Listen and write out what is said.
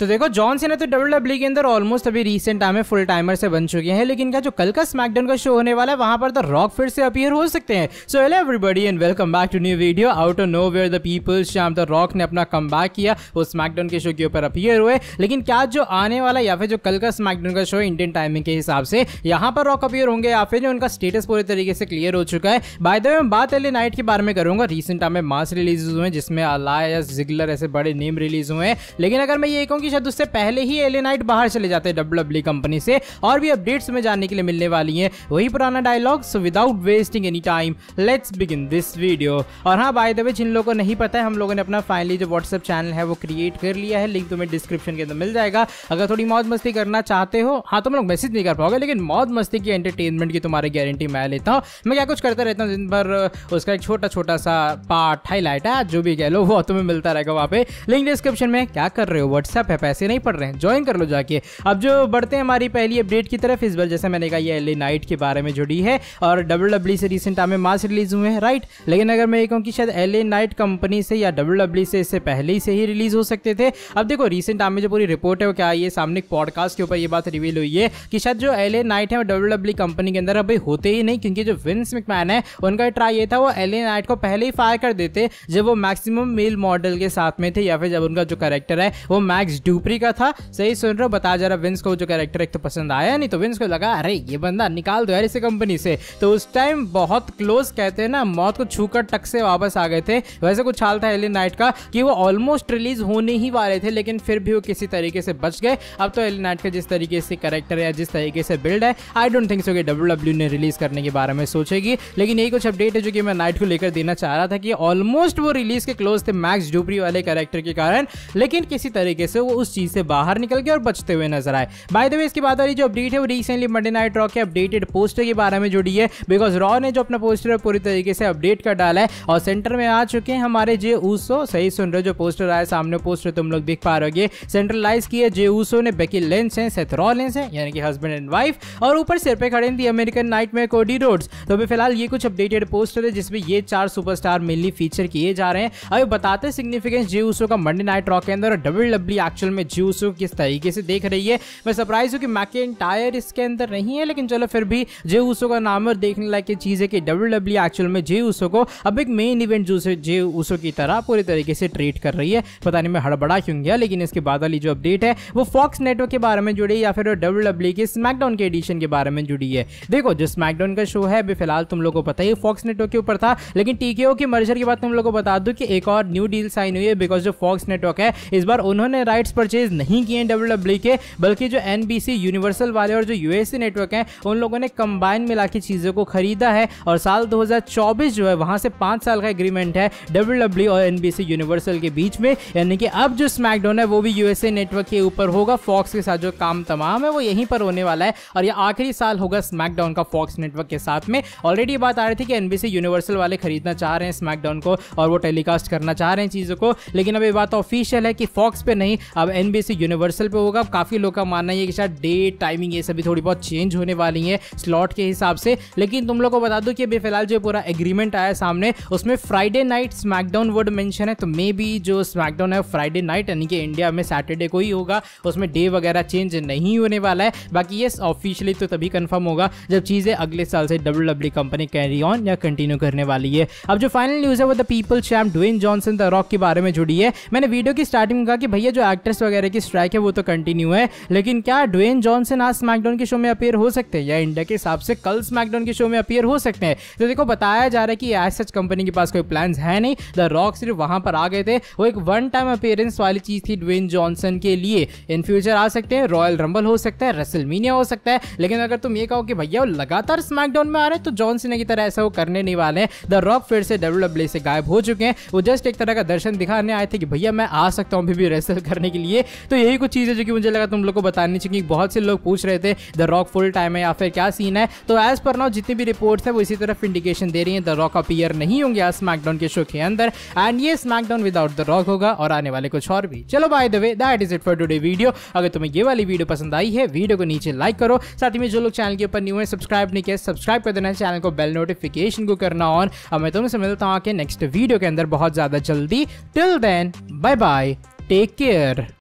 तो देखो John Cena तो डब्ल्यू डब्ल्यू e के अंदर ऑलमोस्ट अभी रिसेंट टाइम में फुल टाइमर से बन चुके हैं लेकिन क्या जो कल का स्मैकडाउन का शो होने वाला है वहां पर द रॉक फिर से अपीयर हो सकते हैं so hello everybody and welcome back to new video out of nowhere the people champ the Rock ने अपना कम किया वो स्मैकडाउन के शो के ऊपर अपीयर हुए लेकिन क्या जो आने वाला या फिर जो कल का स्मैकडाउन का शो इंडियन टाइमिंग के हिसाब से यहाँ पर रॉक अपीयर होंगे या फिर जो उनका स्टेटस पूरे तरीके से क्लियर हो चुका है बाय द वे मैं बात अली नाइट के बारे में करूंगा रिसेंट टाइम में मास रिलीज हुए जिसमें अलायस जिगलर ऐसे बड़े नेम रिलीज हुए हैं लेकिन अगर मैं ये कहूँगी क्योंकि शायद उससे पहले ही एलेनाइट बाहर चले जाते हैं डब्ल्यू कंपनी e से और भी अपडेट्स में जानने के लिए मिलने वाली है वही पुराना dialogue so without wasting any time let's begin this video और हाँ बाय द वे जिन लोगों को नहीं पता है हम लोगों ने अपना फाइनली जो व्हाट्सअप चैनल है वो क्रिएट कर लिया है लिंक तुम्हें डिस्क्रिप्शन के अंदर मिल जाएगा अगर थोड़ी मौज मस्ती करना चाहते हो हाँ तुम लोग मैसेज नहीं कर पाओगे लेकिन मौज मस्ती की एंटरटेनमेंट की तुम्हारी गारंटी मैं लेता हूँ मैं क्या कुछ करता रहता हूँ दिन भर उसका एक छोटा छोटा सा पार्ट हाईलाइट है जो भी कह लो वो तुम्हें मिलता रहेगा वहाँ पे लिंक डिस्क्रिप्शन में क्या कर रहे हो व्हाट्सएप है है पैसे नहीं पड़ रहे हैं ज्वाइन कर लो जाके अब जो बढ़ते हैं हमारी पहली अपडेट की तरफ इस बार जैसे मैंने कहा ये एल नाइट के बारे में जुड़ी है और डब्ल्यू डब्ल्यू e से रिसेंट आम मास रिलीज हुए हैं राइट लेकिन अगर मैं ये कहूँ कि शायद एल नाइट कंपनी से या डब्ल्यू डब्ल्यू e से इससे पहले ही से ही रिलीज हो सकते थे अब देखो रिसेंट आम जो पूरी रिपोर्ट है वो क्या ये सामने एक पॉडकास्ट के ऊपर ये बात रिवील हुई है कि शायद जो एल नाइट है वो डब्ल्यू डब्ल्यू कंपनी के अंदर अभी होते ही नहीं क्योंकि जो विंस मैकमैन है उनका ट्राई ये था वो एल नाइट को पहले ही फायर कर देते जब वो मैक्सिमम मेल मॉडल के साथ में थे या फिर जब उनका जो करेक्टर है वो मैक्स ड्यूपरी का था सही सुन रहे हो बता जरा विंस को जो कैरेक्टर एक तो पसंद आया नहीं तो विंस को लगा अरे ये बंदा निकाल दो यार इसे कंपनी से तो उस टाइम बहुत क्लोज कहते हैं ना मौत को छूकर टक से वापस आ गए थे वैसे कुछ हाल था एलिन नाइट का कि वो ऑलमोस्ट रिलीज होने ही वाले थे लेकिन फिर भी वो किसी तरीके से बच गए अब तो एलिन नाइट का जिस तरीके से करेक्टर या जिस तरीके से बिल्ड है आई डोंट थिंक सो कि डब्ल्यू e ने रिलीज करने के बारे में सोचेगी लेकिन यही कुछ अपडेट है जो कि मैं नाइट को लेकर देना चाह रहा था कि ऑलमोस्ट वो रिलीज के क्लोज थे मैक्स डुपरी वाले कैरेक्टर के कारण लेकिन किसी तरीके से वो उस चीज से बाहर निकल के और बचते हुए नजर आए बाय द वे इसकी बात वाली जो अपडेट है वो रिसेंटली मंडे नाइट रॉ के अपडेटेड पोस्टर के बारे में जुड़ी है बिकॉज रॉ ने जो अपना पोस्टर है पूरी तरीके से अपडेट कर डाला है और सेंटर में आ चुके हैं हमारे जे ऊसो सही सुन रहे हो जो पोस्टर आया सामने पोस्टर तुम लोग देख पा रहे सेंट्रलाइज किया जे ऊसो ने बेकि लेंस है सेथ रॉ लेंस है यानी कि हस्बैंड एंड वाइफ और ऊपर सिर पे खड़े थी अमेरिकन नाइट में कोडी रोड्स तो अभी फिलहाल ये कुछ अपडेटेड पोस्टर है जिसमें ये चार सुपरस्टार मेनली फीचर किए जा रहे हैं अभी बताते सिग्निफिकेंस जे ऊसो का मंडे नाइट रॉक के अंदर डब्ल्यू डब्ल्यू एक्चुअल में जूस किस तरीके से देख रही है मैं सरप्राइज हूँ कि मैके टायर इसके अंदर नहीं है लेकिन चलो फिर भी जे ऊसो का नाम और देखने लायक चीज़ है कि डब्ल्यू डब्ल्यू एक्चुअल में जे ऊसो को अब एक मेन इवेंट जूस जे ऊसो की तरह पूरी तरीके से ट्रीट कर रही है पता नहीं मैं हड़बड़ा क्यों गया लेकिन इसके बाद वाली जो अपडेट है वो फॉक्स नेटवर्क के बारे में जुड़ी या फिर डब्ल्यू डब्ल्यू e के स्मैकडाउन के एडिशन के बारे में जुड़ी है देखो जो स्मैकडाउन का शो है अभी फिलहाल तुम लोगों को पता ही फॉक्स नेटवर्क के ऊपर था लेकिन टीकेओ के मर्जर के बाद तुम लोग को बता दूं कि एक और न्यू डील साइन हुई है बिकॉज जो फॉक्स नेटवर्क है इस बार उन्होंने राइट्स परचेज नहीं किए हैं डब्ल्यू e के बल्कि जो एन यूनिवर्सल वाले और जो यूएसए नेटवर्क हैं उन लोगों ने कंबाइन मिला के चीज़ों को खरीदा है और साल 2024 जो है वहाँ से पाँच साल का एग्रीमेंट है डब्ल्यू डब्ल्यू e और एन यूनिवर्सल के बीच में यानी कि अब जो स्मैकडोन है वो भी यूएसए नेटवर्क के ऊपर होगा फॉक्स के साथ जो काम तमाम है वो यहीं पर होने वाला है और ये आखिरी साल होगा स्मैकडाउन का फॉक्स नेटवर्क के साथ में ऑलरेडी ये बात आ रही थी कि सी यूनिवर्सल वाले खरीदना चाह रहे हैं स्मैकडाउन को और वो टेलीकास्ट करना चाह रहे हैं चीज़ों को लेकिन अब ये बात ऑफिशियल है कि फॉक्स पे नहीं अब अब एन यूनिवर्सल पे होगा काफ़ी लोग का मानना है कि शायद डे टाइमिंग ये सभी थोड़ी बहुत चेंज होने वाली है स्लॉट के हिसाब से लेकिन तुम लोग को बता दूँ कि अभी फिलहाल जो पूरा एग्रीमेंट आया सामने उसमें Friday night SmackDown word mention है तो मे बी जो स्मैकडाउन है फ्राइडे नाइट यानी कि इंडिया में सैटरडे को ही होगा उसमें डे वगैरह चेंज नहीं होने वाला है बाकी ये ऑफिशियली तो तभी कन्फर्म होगा जब चीज़ें अगले साल से डब्ल्यू कंपनी कैरी ऑन या कंटिन्यू करने वाली है अब जो फाइनल न्यूज़ है वो the people champ Dwayne Johnson the Rock के बारे में जुड़ी है मैंने वीडियो की स्टार्टिंग कहा कि भैया जो एक्टर एक्ट्रेस वगैरह की स्ट्राइक है वो तो कंटिन्यू है लेकिन क्या ड्वेन जॉनसन आज स्मैकडाउन के शो में अपेयर हो सकते हैं या इंडिया के हिसाब से कल स्मैकडाउन के शो में अपेयर हो सकते हैं तो देखो बताया जा रहा है कि एज सच कंपनी के पास कोई प्लान है नहीं द रॉक सिर्फ वहां पर आ गए थे वो एक वन टाइम अपेयरेंस वाली चीज़ थी ड्वेन जॉनसन के लिए इन फ्यूचर आ सकते हैं रॉयल रंबल हो सकता है रेसलमीनिया हो सकता है लेकिन अगर तुम ये कहो कि भैया वो लगातार स्मैकडाउन में आ रहे हैं तो जॉनसन की तरह ऐसा वो करने नहीं वाले हैं द रॉक फिर से डब्ल्यू e से गायब हो चुके हैं वो जस्ट एक तरह का दर्शन दिखाने आए थे कि भैया मैं आ सकता हूँ अभी भी रेसल करने के के लिए तो यही कुछ चीज़ है जो कि मुझे लगा तुम लोग को बतानी चाहिए क्योंकि बहुत से लोग पूछ रहे थे द रॉक फुल टाइम है या फिर क्या सीन है तो एज पर नाउ जितनी भी रिपोर्ट्स है वो इसी तरफ इंडिकेशन दे रही है द रॉक अपियर नहीं होंगे आज स्मैकडाउन के शो के अंदर एंड ये स्मैकडाउन विदाउट द रॉक होगा और आने वाले कुछ और भी चलो by the way that is it for today video अगर तुम्हें ये वाली वीडियो पसंद आई है वीडियो को नीचे लाइक करो साथ ही में जो लोग चैनल के ऊपर न्यू है सब्सक्राइब नहीं किया सब्सक्राइब कर देना चैनल को बेल नोटिफिकेशन को करना ऑन अब मैं तुमसे मिलता हूँ आके नेक्स्ट वीडियो के अंदर बहुत ज़्यादा जल्दी till then bye bye Take care.